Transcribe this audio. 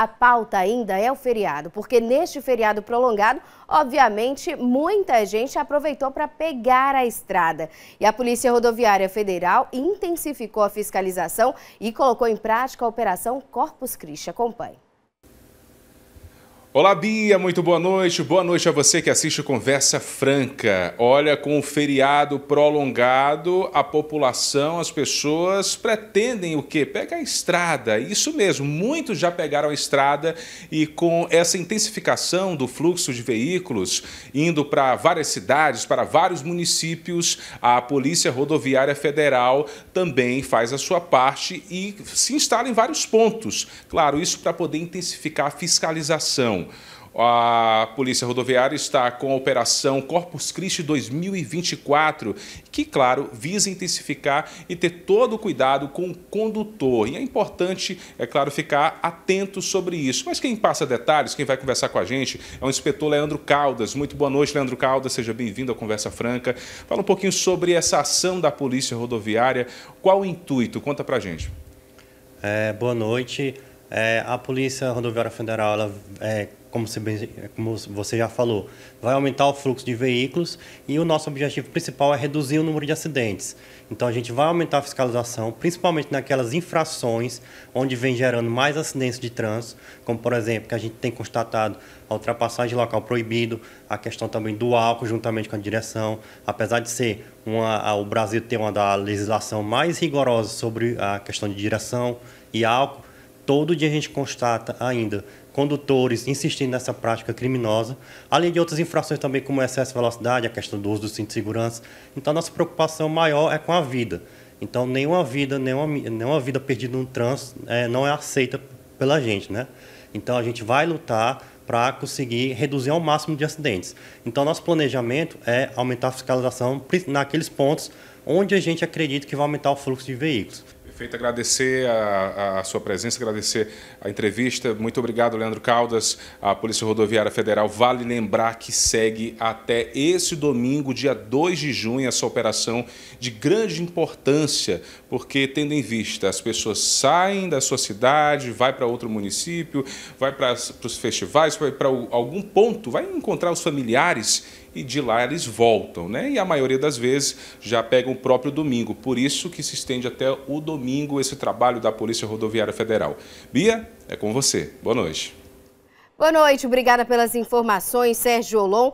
a pauta ainda é o feriado, porque neste feriado prolongado, obviamente, muita gente aproveitou para pegar a estrada. E a Polícia Rodoviária Federal intensificou a fiscalização e colocou em prática a Operação Corpus Christi. Acompanhe. Olá, Bia, muito boa noite. Boa noite a você que assiste Conversa Franca. Olha, com o feriado prolongado, a população, as pessoas pretendem o quê? Pega a estrada. Isso mesmo, muitos já pegaram a estrada e com essa intensificação do fluxo de veículos indo para várias cidades, para vários municípios, a Polícia Rodoviária Federal também faz a sua parte e se instala em vários pontos. Claro, isso para poder intensificar a fiscalização. A Polícia Rodoviária está com a Operação Corpus Christi 2024, que, claro, visa intensificar e ter todo o cuidado com o condutor. E é importante, é claro, ficar atento sobre isso. Mas quem passa detalhes, quem vai conversar com a gente, é o inspetor Leandro Caldas. Muito boa noite, Leandro Caldas. Seja bem-vindo à Conversa Franca. Fala um pouquinho sobre essa ação da Polícia Rodoviária. Qual o intuito? Conta pra gente. É, boa noite. É, a Polícia Rodoviária Federal, ela, é, como, você como, você já falou, vai aumentar o fluxo de veículos e o nosso objetivo principal é reduzir o número de acidentes. Então, a gente vai aumentar a fiscalização, principalmente naquelas infrações onde vem gerando mais acidentes de trânsito, como, por exemplo, que a gente tem constatado a ultrapassagem de local proibido, a questão também do álcool juntamente com a direção, apesar de ser uma, a, o Brasil ter uma da legislação mais rigorosa sobre a questão de direção e álcool, Todo dia a gente constata ainda condutores insistindo nessa prática criminosa, além de outras infrações também, como excesso de velocidade, a questão do uso do cinto de segurança. Então, nossa preocupação maior é com a vida. Então, nenhuma vida, nenhuma, nenhuma vida perdida no trânsito é, não é aceita pela gente, né? Então, a gente vai lutar para conseguir reduzir ao máximo de acidentes. Então, nosso planejamento é aumentar a fiscalização naqueles pontos onde a gente acredita que vai aumentar o fluxo de veículos. Feito, agradecer a, a, sua presença, agradecer a entrevista. Muito obrigado, Leandro Caldas. A Polícia Rodoviária Federal vale lembrar que segue até esse domingo, dia 2 de junho, essa operação de grande importância, porque tendo em vista as pessoas saem da sua cidade, vai para outro município, vai para, para os festivais, vai para algum ponto, vai encontrar os familiares e de lá eles voltam, né? E a maioria das vezes já pegam o próprio domingo, por isso que se estende até o domingo domingo esse trabalho da Polícia Rodoviária Federal. Bia, é com você. Boa noite. Boa noite, obrigada pelas informações, Sérgio Olon.